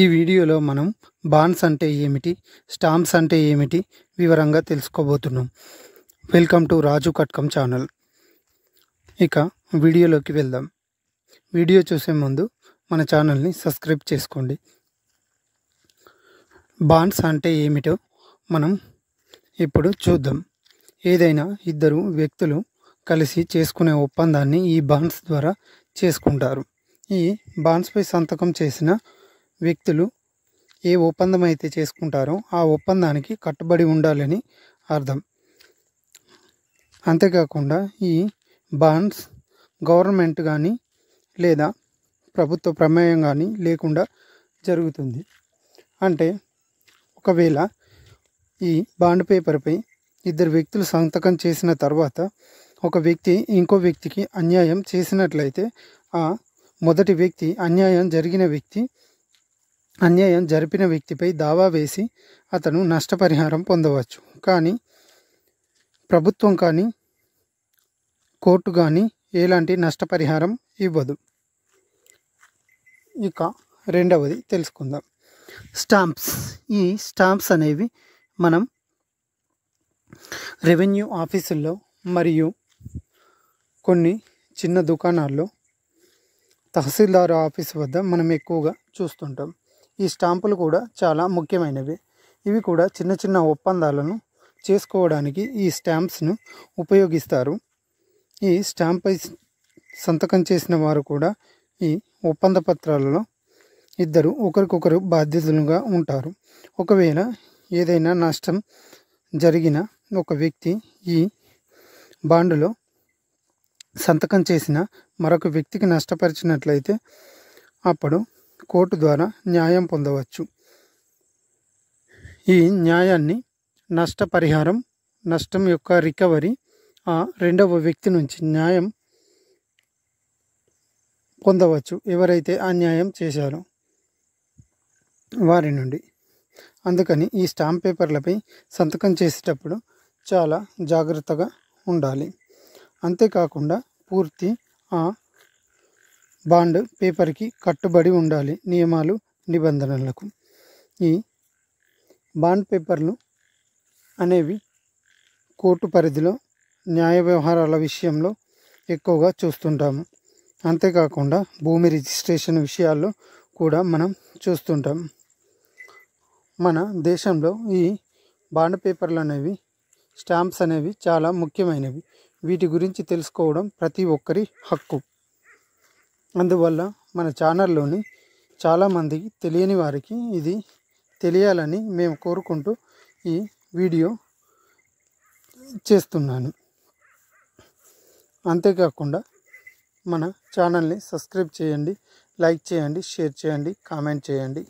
ఈ వీడియోలో మనం బాండ్స్ అంటే ఏమిటి స్టాంప్స్ అంటే ఏమిటి వివరంగా తెలుసుకోబోతున్నాం వెల్కమ్ టు రాజు కట్కం ఛానల్ ఇక వీడియోలోకి వెళ్దాం వీడియో చూసే ముందు మన ఛానల్ని సబ్స్క్రైబ్ చేసుకోండి బాండ్స్ అంటే ఏమిటో మనం ఇప్పుడు చూద్దాం ఏదైనా ఇద్దరు వ్యక్తులు కలిసి చేసుకునే ఒప్పందాన్ని ఈ బాండ్స్ ద్వారా చేసుకుంటారు ఈ బాండ్స్పై సంతకం చేసిన వ్యక్తులు ఏ ఒప్పందం అయితే చేసుకుంటారో ఆ ఒప్పందానికి కట్టుబడి ఉండాలని అర్థం అంతేకాకుండా ఈ బాండ్స్ గవర్నమెంట్ కానీ లేదా ప్రభుత్వ ప్రమేయం కానీ లేకుండా జరుగుతుంది అంటే ఒకవేళ ఈ బాండ్ పేపర్పై ఇద్దరు వ్యక్తులు సంతకం చేసిన తర్వాత ఒక వ్యక్తి ఇంకో వ్యక్తికి అన్యాయం చేసినట్లయితే ఆ మొదటి వ్యక్తి అన్యాయం జరిగిన వ్యక్తి అన్యాయం జరిపిన వ్యక్తిపై దావా వేసి అతను నష్టపరిహారం పొందవచ్చు కానీ ప్రభుత్వం కానీ కోర్టు కానీ ఎలాంటి నష్టపరిహారం ఇవ్వదు ఇక రెండవది తెలుసుకుందాం స్టాంప్స్ ఈ స్టాంప్స్ అనేవి మనం రెవెన్యూ ఆఫీసుల్లో మరియు కొన్ని చిన్న దుకాణాల్లో తహసీల్దార్ ఆఫీస్ వద్ద మనం ఎక్కువగా చూస్తుంటాం ఈ స్టాంపులు కూడా చాలా ముఖ్యమైనవి ఇవి కూడా చిన్న చిన్న ఒప్పందాలను చేసుకోవడానికి ఈ స్టాంప్స్ను ఉపయోగిస్తారు ఈ స్టాంప్పై సంతకం చేసిన వారు కూడా ఈ ఒప్పంద పత్రాలలో ఇద్దరు ఒకరికొకరు బాధ్యతలుగా ఉంటారు ఒకవేళ ఏదైనా నష్టం జరిగిన ఒక వ్యక్తి ఈ బాండులో సంతకం చేసిన మరొక వ్యక్తికి నష్టపరిచినట్లయితే అప్పుడు కోర్టు ద్వారా న్యాయం పొందవచ్చు ఈ న్యాయాన్ని నష్టపరిహారం నష్టం యొక్క రికవరీ ఆ రెండవ వ్యక్తి నుంచి న్యాయం పొందవచ్చు ఎవరైతే అన్యాయం చేశారో వారి నుండి అందుకని ఈ స్టాంప్ పేపర్లపై సంతకం చేసేటప్పుడు చాలా జాగ్రత్తగా ఉండాలి అంతేకాకుండా పూర్తి ఆ బాండ్ పేపర్కి కట్టుబడి ఉండాలి నియమాలు నిబంధనలకు ఈ బాండ్ పేపర్లు అనేవి కోర్టు పరిధిలో న్యాయ వ్యవహారాల విషయంలో ఎక్కువగా చూస్తుంటాము అంతేకాకుండా భూమి రిజిస్ట్రేషన్ విషయాల్లో కూడా మనం చూస్తుంటాం మన దేశంలో ఈ బాండ్ పేపర్లు అనేవి స్టాంప్స్ అనేవి చాలా ముఖ్యమైనవి వీటి గురించి తెలుసుకోవడం ప్రతి ఒక్కరి హక్కు అందువల్ల మన ఛానల్లోని చాలామంది తెలియని వారికి ఇది తెలియాలని మేము కోరుకుంటూ ఈ వీడియో చేస్తున్నాను అంతేకాకుండా మన ఛానల్ని సబ్స్క్రైబ్ చేయండి లైక్ చేయండి షేర్ చేయండి కామెంట్ చేయండి